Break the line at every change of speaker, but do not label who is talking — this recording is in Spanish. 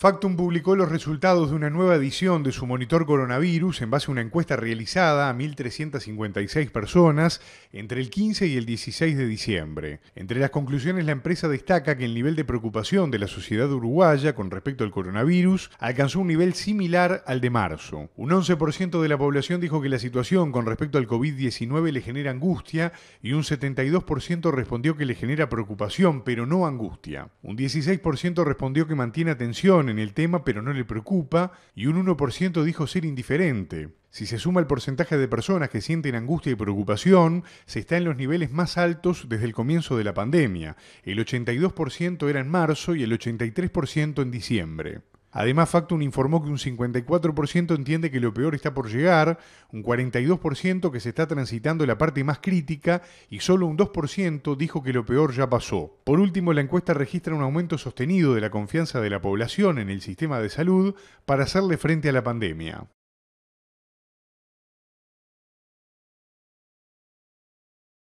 Factum publicó los resultados de una nueva edición de su monitor coronavirus en base a una encuesta realizada a 1.356 personas entre el 15 y el 16 de diciembre. Entre las conclusiones, la empresa destaca que el nivel de preocupación de la sociedad uruguaya con respecto al coronavirus alcanzó un nivel similar al de marzo. Un 11% de la población dijo que la situación con respecto al COVID-19 le genera angustia y un 72% respondió que le genera preocupación, pero no angustia. Un 16% respondió que mantiene atención en el tema pero no le preocupa y un 1% dijo ser indiferente. Si se suma el porcentaje de personas que sienten angustia y preocupación, se está en los niveles más altos desde el comienzo de la pandemia. El 82% era en marzo y el 83% en diciembre. Además, Factum informó que un 54% entiende que lo peor está por llegar, un 42% que se está transitando la parte más crítica y solo un 2% dijo que lo peor ya pasó. Por último, la encuesta registra un aumento sostenido de la confianza de la población en el sistema de salud para hacerle frente a la pandemia.